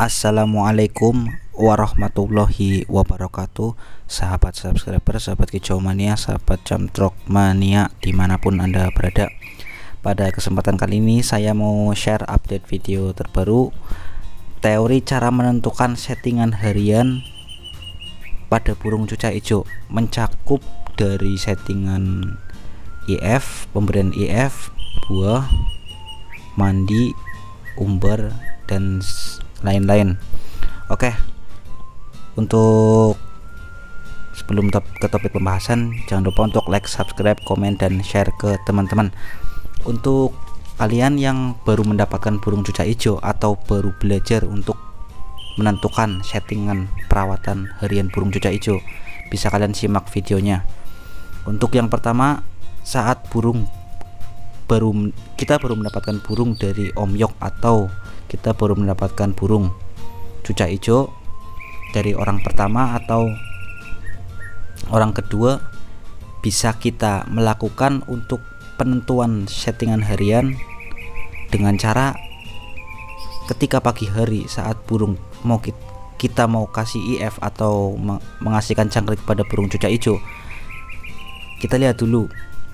Assalamualaikum warahmatullahi wabarakatuh Sahabat subscriber, sahabat kicau mania, sahabat jamtrok mania dimanapun anda berada Pada kesempatan kali ini saya mau share update video terbaru Teori cara menentukan settingan harian pada burung cucak hijau Mencakup dari settingan IF, pemberian IF, buah, mandi, umber, dan lain-lain oke untuk sebelum top ke topik pembahasan jangan lupa untuk like subscribe komen dan share ke teman-teman untuk kalian yang baru mendapatkan burung cucak hijau atau baru belajar untuk menentukan settingan perawatan harian burung cucak hijau bisa kalian simak videonya untuk yang pertama saat burung baru kita baru mendapatkan burung dari Om Yok atau kita baru mendapatkan burung cucak hijau dari orang pertama atau orang kedua bisa kita melakukan untuk penentuan settingan harian dengan cara ketika pagi hari saat burung mau kita, mau kasih IF atau mengasihkan cangkrik pada burung cucak hijau kita lihat dulu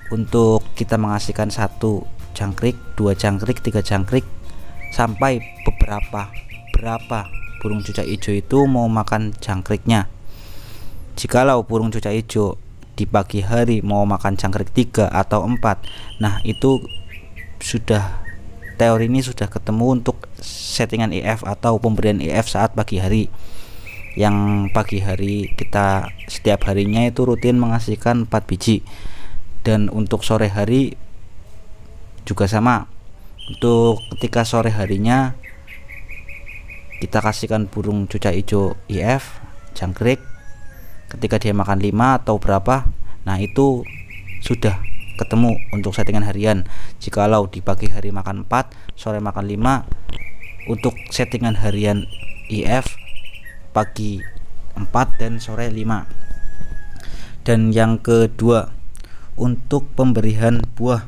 untuk kita menghasilkan satu jangkrik dua jangkrik tiga jangkrik sampai beberapa berapa burung cucak hijau itu mau makan jangkriknya jikalau burung cucak hijau di pagi hari mau makan jangkrik tiga atau empat nah itu sudah teori ini sudah ketemu untuk settingan EF atau pemberian EF saat pagi hari yang pagi hari kita setiap harinya itu rutin menghasilkan 4 biji dan untuk sore hari juga sama untuk ketika sore harinya kita kasihkan burung cucak hijau IF jangkrik ketika dia makan 5 atau berapa nah itu sudah ketemu untuk settingan harian jikalau di pagi hari makan 4 sore makan 5 untuk settingan harian IF pagi 4 dan sore 5 dan yang kedua untuk pemberian buah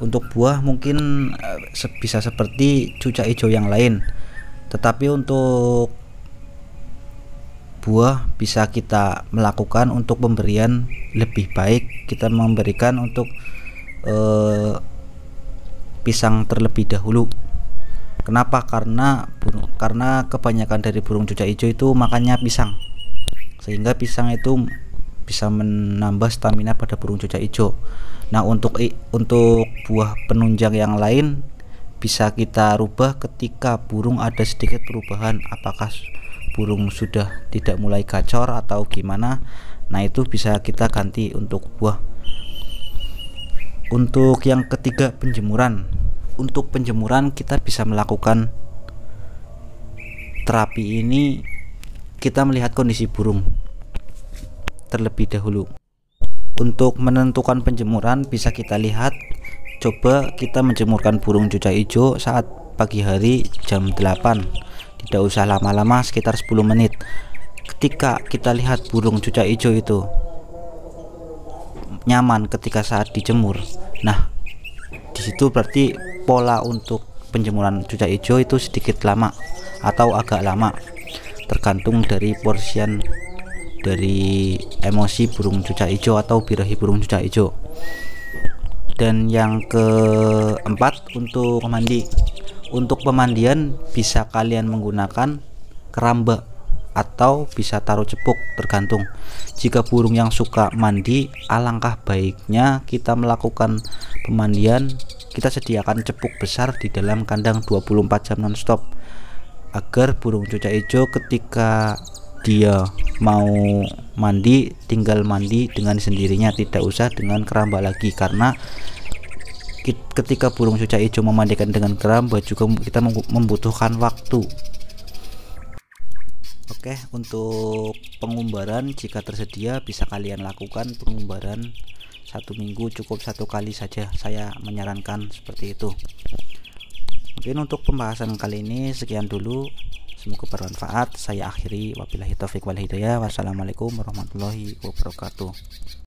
untuk buah mungkin eh, bisa seperti cucak hijau yang lain tetapi untuk buah bisa kita melakukan untuk pemberian lebih baik kita memberikan untuk eh, pisang terlebih dahulu kenapa karena burung, karena kebanyakan dari burung cucak hijau itu makannya pisang sehingga pisang itu bisa menambah stamina pada burung cucak hijau. Nah, untuk untuk buah penunjang yang lain bisa kita rubah ketika burung ada sedikit perubahan apakah burung sudah tidak mulai gacor atau gimana. Nah, itu bisa kita ganti untuk buah. Untuk yang ketiga penjemuran. Untuk penjemuran kita bisa melakukan terapi ini kita melihat kondisi burung terlebih dahulu untuk menentukan penjemuran bisa kita lihat coba kita menjemurkan burung cucak hijau saat pagi hari jam 8 tidak usah lama-lama sekitar 10 menit ketika kita lihat burung cucak hijau itu nyaman ketika saat dijemur nah disitu berarti pola untuk penjemuran cucak hijau itu sedikit lama atau agak lama tergantung dari porsian dari emosi burung cucak hijau atau birahi burung cucak hijau dan yang keempat untuk mandi untuk pemandian bisa kalian menggunakan keramba atau bisa taruh cepuk tergantung jika burung yang suka mandi alangkah baiknya kita melakukan pemandian kita sediakan cepuk besar di dalam kandang 24 jam nonstop agar burung cucak hijau ketika dia mau mandi tinggal mandi dengan sendirinya tidak usah dengan keramba lagi karena ketika burung cucak hijau memandikan dengan keramba juga kita membutuhkan waktu Oke untuk pengumbaran jika tersedia bisa kalian lakukan pengumbaran satu minggu cukup satu kali saja saya menyarankan seperti itu mungkin untuk pembahasan kali ini sekian dulu semoga bermanfaat saya akhiri wabillahi taufiq wal hidayah wassalamualaikum warahmatullahi wabarakatuh